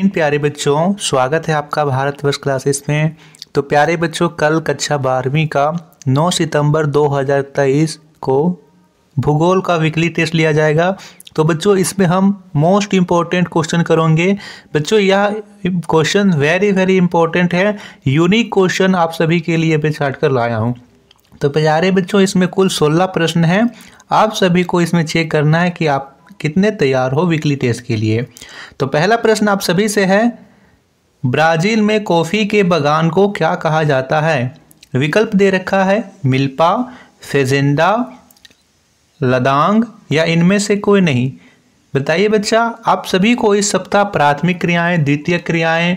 इन प्यारे बच्चों स्वागत है आपका भारतवर्ष क्लासेस में तो प्यारे बच्चों कल कक्षा बारहवीं का 9 सितंबर 2023 को भूगोल का वीकली टेस्ट लिया जाएगा तो बच्चों इसमें हम मोस्ट इम्पॉर्टेंट क्वेश्चन करेंगे बच्चों यह क्वेश्चन वेरी वेरी इंपॉर्टेंट है यूनिक क्वेश्चन आप सभी के लिए मैं छाट कर लाया हूँ तो प्यारे बच्चों इसमें कुल सोलह प्रश्न हैं आप सभी को इसमें चेक करना है कि आप कितने तैयार हो वीकली टेस्ट के लिए तो पहला प्रश्न आप सभी से है ब्राज़ील में कॉफ़ी के बगान को क्या कहा जाता है विकल्प दे रखा है मिल्पा फेजेंडा लदांग या इनमें से कोई नहीं बताइए बच्चा आप सभी को इस सप्ताह प्राथमिक क्रियाएं द्वितीय क्रियाएं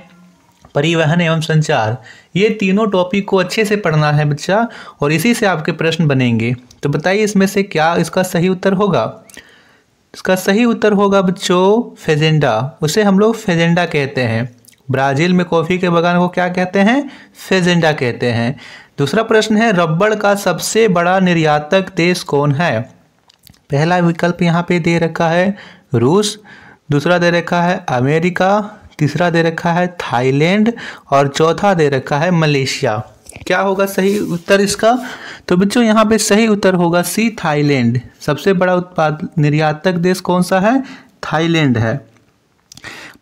परिवहन एवं संचार ये तीनों टॉपिक को अच्छे से पढ़ना है बच्चा और इसी से आपके प्रश्न बनेंगे तो बताइए इसमें से क्या इसका सही उत्तर होगा इसका सही उत्तर होगा बच्चों फेजेंडा उसे हम लोग फेजेंडा कहते हैं ब्राज़ील में कॉफ़ी के बगान को क्या कहते हैं फेजेंडा कहते हैं दूसरा प्रश्न है रबड़ का सबसे बड़ा निर्यातक देश कौन है पहला विकल्प यहाँ पे दे रखा है रूस दूसरा दे रखा है अमेरिका तीसरा दे रखा है थाईलैंड और चौथा दे रखा है मलेशिया क्या होगा सही उत्तर इसका तो बच्चों यहाँ पे सही उत्तर होगा सी थाईलैंड सबसे बड़ा उत्पाद निर्यातक देश कौन सा है थाईलैंड है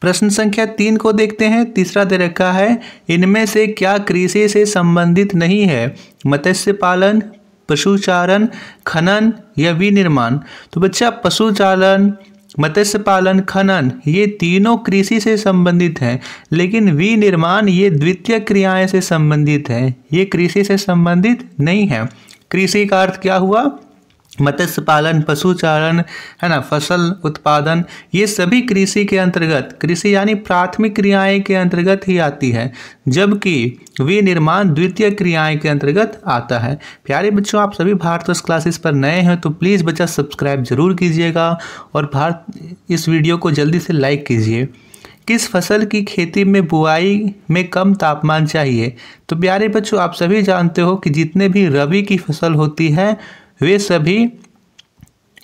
प्रश्न संख्या तीन को देखते हैं तीसरा दे रखा है इनमें से क्या कृषि से संबंधित नहीं है मत्स्य पालन पशुचारण खनन या विनिर्माण तो बच्चा पशुचालन मत्स्य पालन खनन ये तीनों कृषि से संबंधित हैं लेकिन विनिर्माण ये द्वितीय क्रियाएं से संबंधित हैं ये कृषि से संबंधित नहीं है कृषि का अर्थ क्या हुआ मत्स्य पालन पशुचारण है ना फसल उत्पादन ये सभी कृषि के अंतर्गत कृषि यानी प्राथमिक क्रियाएं के अंतर्गत ही आती है जबकि विनिर्माण द्वितीय क्रियाएं के अंतर्गत आता है प्यारे बच्चों आप सभी भारतवर्ष क्लासेस पर नए हैं तो प्लीज़ बच्चा सब्सक्राइब जरूर कीजिएगा और भारत इस वीडियो को जल्दी से लाइक कीजिए किस फसल की खेती में बुआई में कम तापमान चाहिए तो प्यारे बच्चों आप सभी जानते हो कि जितने भी रबी की फसल होती है वे सभी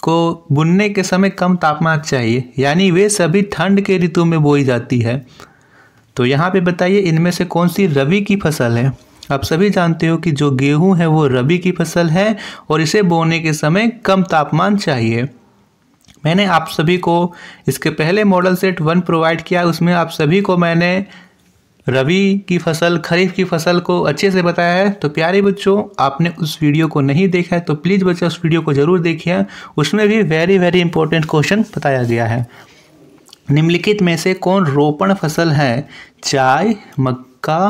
को बुनने के समय कम तापमान चाहिए यानी वे सभी ठंड के ऋतु में बोई जाती है तो यहाँ पे बताइए इनमें से कौन सी रबी की फसल है आप सभी जानते हो कि जो गेहूं है वो रबी की फसल है और इसे बोने के समय कम तापमान चाहिए मैंने आप सभी को इसके पहले मॉडल सेट वन प्रोवाइड किया उसमें आप सभी को मैंने रबी की फसल खरीफ की फसल को अच्छे से बताया है तो प्यारे बच्चों आपने उस वीडियो को नहीं देखा है तो प्लीज़ बच्चों उस वीडियो को ज़रूर देखिए उसमें भी वेरी वेरी इंपॉर्टेंट क्वेश्चन बताया गया है निम्नलिखित में से कौन रोपण फसल है चाय मक्का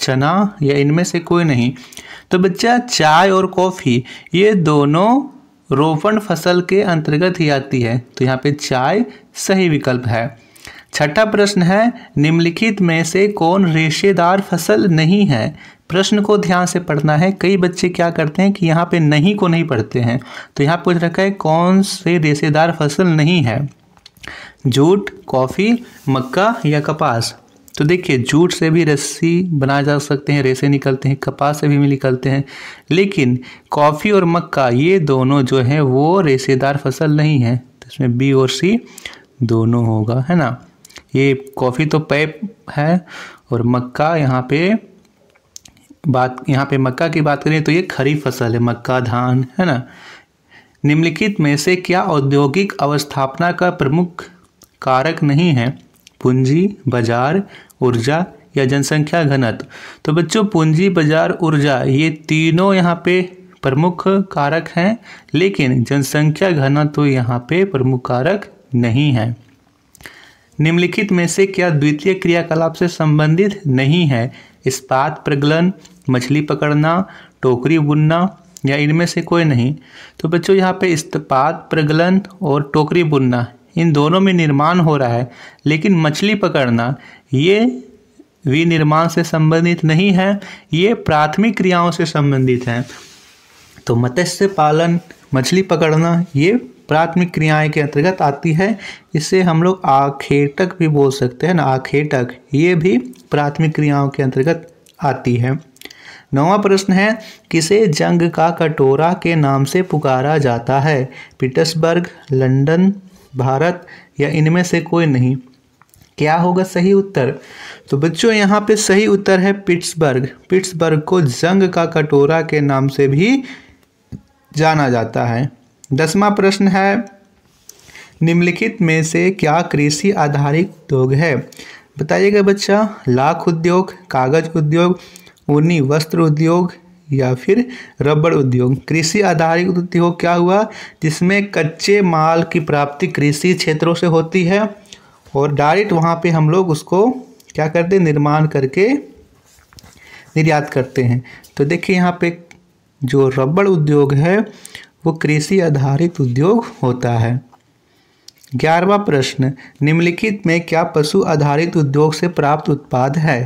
चना या इनमें से कोई नहीं तो बच्चा चाय और कॉफ़ी ये दोनों रोपण फसल के अंतर्गत ही आती है तो यहाँ पे चाय सही विकल्प है छठा प्रश्न है निम्नलिखित में से कौन रेशेदार फसल नहीं है प्रश्न को ध्यान से पढ़ना है कई बच्चे क्या करते हैं कि यहाँ पे नहीं को नहीं पढ़ते हैं तो यहाँ पूछ रखा है कौन से रेशेदार फसल नहीं है जूट कॉफ़ी मक्का या कपास तो देखिए जूट से भी रस्सी बनाए जा सकते हैं रेसे निकलते हैं कपास से भी निकलते हैं लेकिन कॉफ़ी और मक्का ये दोनों जो हैं वो रेशेदार फसल नहीं है तो इसमें बी और सी दोनों होगा है ना ये कॉफ़ी तो पैप है और मक्का यहाँ पे बात यहाँ पे मक्का की बात करें तो ये खरीफ फसल है मक्का धान है ना निम्नलिखित में से क्या औद्योगिक अवस्थापना का प्रमुख कारक नहीं है पूंजी बाजार ऊर्जा या जनसंख्या घनत्व तो बच्चों पूंजी बाजार ऊर्जा ये तीनों यहाँ पे प्रमुख कारक हैं लेकिन जनसंख्या घनत्व यहाँ पे प्रमुख कारक नहीं है निम्नलिखित में से क्या द्वितीय क्रियाकलाप से संबंधित नहीं है इस्पात प्रगलन मछली पकड़ना टोकरी बुनना या इनमें से कोई नहीं तो बच्चों यहाँ पे इस्पात प्रगलन और टोकरी बुनना इन दोनों में निर्माण हो रहा है लेकिन मछली पकड़ना ये विनिर्माण से संबंधित नहीं है ये प्राथमिक क्रियाओं से संबंधित हैं तो मत्स्य पालन मछली पकड़ना ये प्राथमिक क्रियाएं के अंतर्गत आती है इसे हम लोग आखेटक भी बोल सकते हैं ना आखेटक ये भी प्राथमिक क्रियाओं के अंतर्गत आती है नौवा प्रश्न है किसे जंग का कटोरा के नाम से पुकारा जाता है पीटर्सबर्ग लंदन भारत या इनमें से कोई नहीं क्या होगा सही उत्तर तो बच्चों यहाँ पे सही उत्तर है पिट्सबर्ग पिट्सबर्ग को जंग का कटोरा के नाम से भी जाना जाता है दसवा प्रश्न है निम्नलिखित में से क्या कृषि आधारित उद्योग है बताइएगा बच्चा लाख उद्योग कागज उद्योग ऊनी वस्त्र उद्योग या फिर रबड़ उद्योग कृषि आधारित उद्योग क्या हुआ जिसमें कच्चे माल की प्राप्ति कृषि क्षेत्रों से होती है और डायरेक्ट वहाँ पे हम लोग उसको क्या करते हैं निर्माण करके निर्यात करते हैं तो देखिए यहाँ पे जो रबड़ उद्योग है वो कृषि आधारित उद्योग होता है ग्यारहवा प्रश्न निम्नलिखित में क्या पशु आधारित उद्योग से प्राप्त उत्पाद है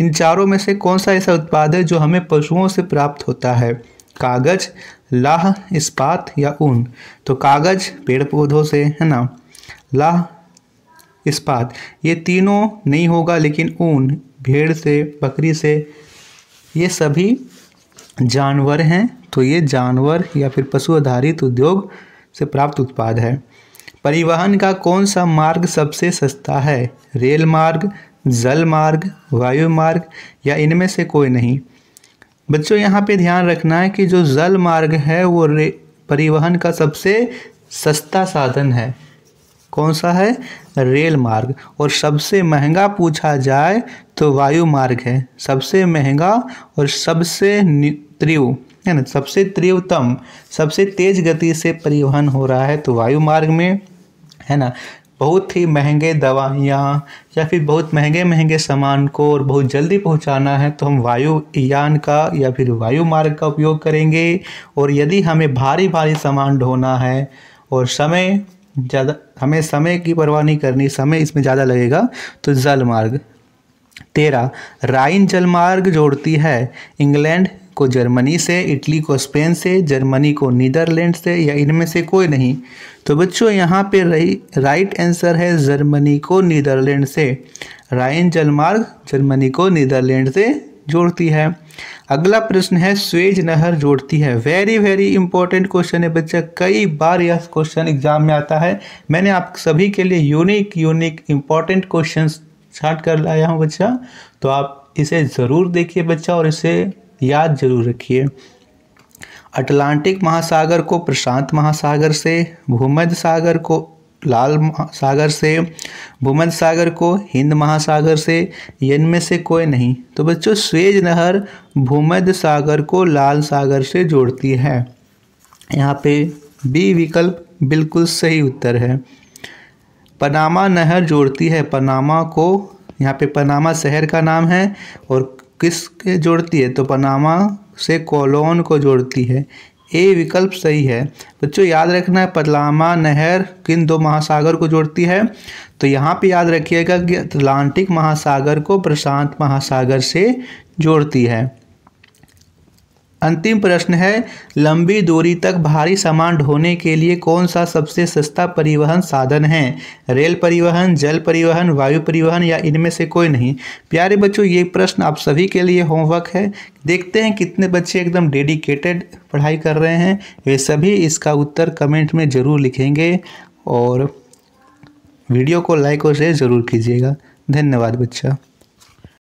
इन चारों में से कौन सा ऐसा उत्पाद है जो हमें पशुओं से प्राप्त होता है कागज लाह इस्पात या ऊन तो कागज पेड़ पौधों से है ना लाह इस्पात ये तीनों नहीं होगा लेकिन ऊन भेड़ से बकरी से ये सभी जानवर हैं तो ये जानवर या फिर पशु आधारित उद्योग से प्राप्त उत्पाद है परिवहन का कौन सा मार्ग सबसे सस्ता है रेल मार्ग जल मार्ग वायु मार्ग या इनमें से कोई नहीं बच्चों यहाँ पे ध्यान रखना है कि जो जल मार्ग है वो परिवहन का सबसे सस्ता साधन है कौन सा है रेल मार्ग और सबसे महंगा पूछा जाए तो वायु मार्ग है सबसे महंगा और सबसे त्रिव है ना सबसे त्रिवतम सबसे तेज गति से परिवहन हो रहा है तो वायु मार्ग में है ना बहुत ही महंगे दवाइयाँ या फिर बहुत महंगे महंगे सामान को और बहुत जल्दी पहुंचाना है तो हम वायुयान का या फिर वायु मार्ग का उपयोग करेंगे और यदि हमें भारी भारी सामान ढोना है और समय ज़्यादा हमें समय की परवाह नहीं करनी समय इसमें ज़्यादा लगेगा तो जल मार्ग तेरह राइन जलमार्ग जोड़ती है इंग्लैंड को जर्मनी से इटली को स्पेन से जर्मनी को नीदरलैंड से या इनमें से कोई नहीं तो बच्चों यहाँ पे रही राइट आंसर है जर्मनी को नीदरलैंड से राइन जलमार्ग जर्मनी को नीदरलैंड से जोड़ती है अगला प्रश्न है स्वेज नहर जोड़ती है वेरी वेरी इंपॉर्टेंट क्वेश्चन है बच्चा कई बार यह क्वेश्चन एग्जाम में आता है मैंने आप सभी के लिए यूनिक यूनिक इंपॉर्टेंट क्वेश्चन छाट कर लाया हूँ बच्चा तो आप इसे ज़रूर देखिए बच्चा और इसे याद जरूर रखिए अटलांटिक महासागर को प्रशांत महासागर से भूमध्य सागर को लाल सागर से भूमध्य सागर को हिंद महासागर से इनमें से कोई नहीं तो बच्चों स्वेज नहर भूमध्य सागर को लाल सागर से जोड़ती है यहाँ पे बी विकल्प बिल्कुल सही उत्तर है पनामा नहर जोड़ती है पनामा को यहाँ पे पनामा शहर का नाम है और किस के जोड़ती है तो पनामा से कोलोन को जोड़ती है ए विकल्प सही है बच्चों याद रखना है पलामा नहर किन दो महासागर को जोड़ती है तो यहाँ पे याद रखिएगा कि अटलांटिक महासागर को प्रशांत महासागर से जोड़ती है अंतिम प्रश्न है लंबी दूरी तक भारी सामान ढोने के लिए कौन सा सबसे सस्ता परिवहन साधन है रेल परिवहन जल परिवहन वायु परिवहन या इनमें से कोई नहीं प्यारे बच्चों ये प्रश्न आप सभी के लिए होमवर्क है देखते हैं कितने बच्चे एकदम डेडिकेटेड पढ़ाई कर रहे हैं वे सभी इसका उत्तर कमेंट में ज़रूर लिखेंगे और वीडियो को लाइक और शेयर ज़रूर कीजिएगा धन्यवाद बच्चा